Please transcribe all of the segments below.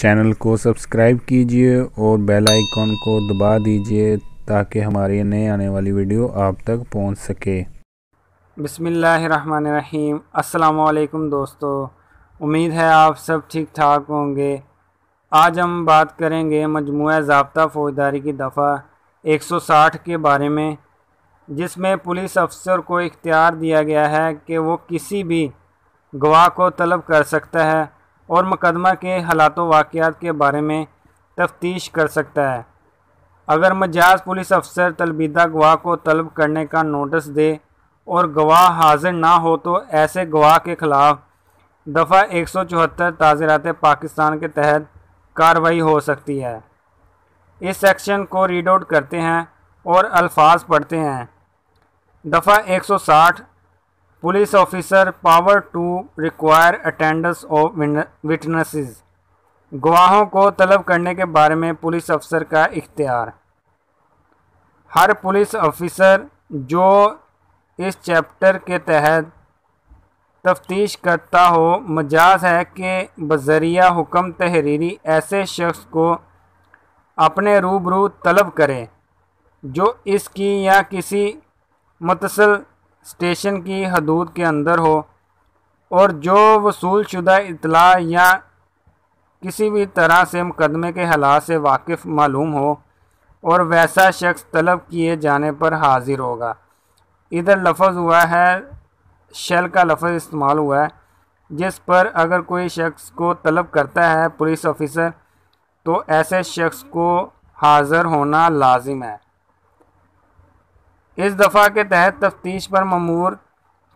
channel को subscribe कीजिए और बेल आइकॉन को दबा दीजिए ताकि हमारी नए आने वाली वीडियो आप तक पहुंच सके बसमीम् अल्लाम दोस्तों उम्मीद है आप सब ठीक ठाक होंगे आज हम बात करेंगे मजमू जबता फ़ौजदारी की दफ़ा 160 के बारे में जिसमें पुलिस अफसर को इख्तियार दिया गया है कि वो किसी भी गवाह को तलब कर सकता है और मुकदमा के हालात वाक़ात के बारे में तफ्तीश कर सकता है अगर मजाज पुलिस अफसर तलबीदा गवाह को तलब करने का नोटिस दे और गवाह हाजिर ना हो तो ऐसे गवाह के ख़िलाफ़ दफ़ा एक सौ चौहत्तर ताज़ीरात पाकिस्तान के तहत कार्रवाई हो सकती है इस सेक्शन को रीड आउट करते हैं और अल्फाज पढ़ते हैं दफ़ा एक सौ साठ police officer power to require attendance of witnesses गवाहों को तलब करने के बारे में पुलिस अफसर का इख्तियार हर पुलिस ऑफिसर जो इस चैप्टर के तहत तफ्तीश करता हो मजाज है कि बजरिया हुक्म तहरीरी ऐसे शख्स को अपने रूबरू तलब करें जो इसकी या किसी मतसल स्टेशन की हदूद के अंदर हो और जो वसूल शुदा इतला या किसी भी तरह से मुकदमे के हालात से वाकिफ़ मालूम हो और वैसा शख्स तलब किए जाने पर हाजिर होगा इधर लफज हुआ है शेल का लफज इस्तेमाल हुआ है जिस पर अगर कोई शख्स को तलब करता है पुलिस ऑफिसर तो ऐसे शख्स को हाजिर होना लाजिम है इस दफ़ा के तहत तफ्तीश पर ममूर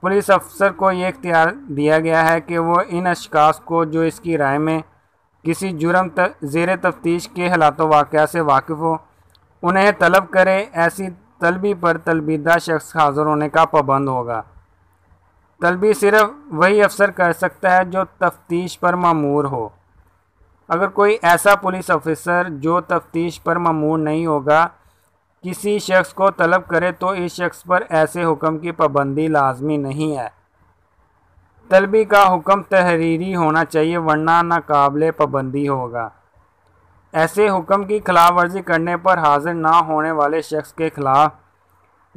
पुलिस अफसर को ये इख्तियार दिया गया है कि वो इन अशखास को जो इसकी राय में किसी जुर्म जेर तफ्तीश के हालात वाक़ से वाकिफ़ हो उन्हें तलब करे ऐसी तलबी पर तलबीदा शख्स हाजिर होने का पाबंद होगा तलबी सिर्फ वही अफसर कर सकता है जो तफ्तीश पर मामूर हो अगर कोई ऐसा पुलिस अफसर जो तफ्तीश पर मामूर नहीं होगा किसी शख्स को तलब करे तो इस शख्स पर ऐसे हुक्म की पाबंदी लाजमी नहीं है तलबी का हुक्म तहरीरी होना चाहिए वरना नाकबिल पाबंदी होगा ऐसे हुक्म की खिलाफ वर्जी करने पर हाजिर ना होने वाले शख्स के खिलाफ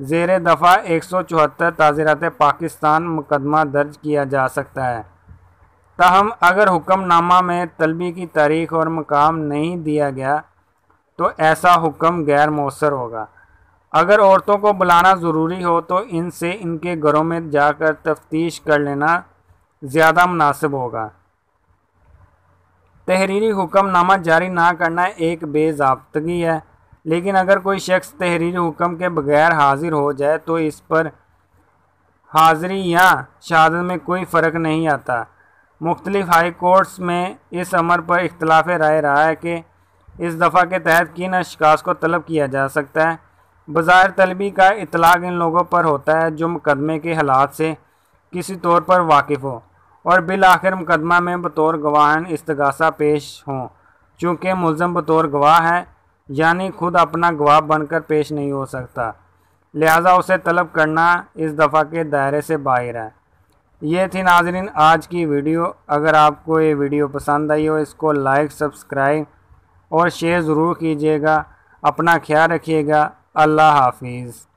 जेर दफ़ा एक सौ चौहत्तर ताज़ीरत पाकिस्तान मुकदमा दर्ज किया जा सकता है ताहम अगर हुक्मनामा में तलबी की तारीख और मकाम नहीं दिया गया तो ऐसा हुक्म गैर मौसर होगा अगर औरतों को बुलाना ज़रूरी हो तो इनसे इनके घरों में जाकर तफ्तीश कर लेना ज़्यादा मुनासिब होगा तहरीरी हुक्मनामा जारी ना करना एक बेजाबतगी है लेकिन अगर कोई शख्स तहरीरी हुक्म के बगैर हाजिर हो जाए तो इस पर हाज़िरी या शहादत में कोई फ़र्क नहीं आता मुख्तलिफ़ हाई कोर्ट्स में इस अमर पर इख्तलाफ राय रहा है कि इस दफ़ा के तहत किन अशास को तलब किया जा सकता है बाज़ार तलबी का इतलाक़ इन लोगों पर होता है जो मुकदमे के हालात से किसी तौर पर वाकिफ़ हो और बिल आखिर मुकदमा में बतौर गवाहन इसतगासा पेश हों चूँकि मुलम बतौर गवाह है यानी खुद अपना गवाह बनकर पेश नहीं हो सकता लिहाजा उसे तलब करना इस दफ़ा के दायरे से बाहर है ये थी नाजरीन आज की वीडियो अगर आपको ये वीडियो पसंद आई हो इसको लाइक सब्सक्राइब और शेयर ज़रूर कीजिएगा अपना ख्याल रखिएगा अल्लाह हाफिज़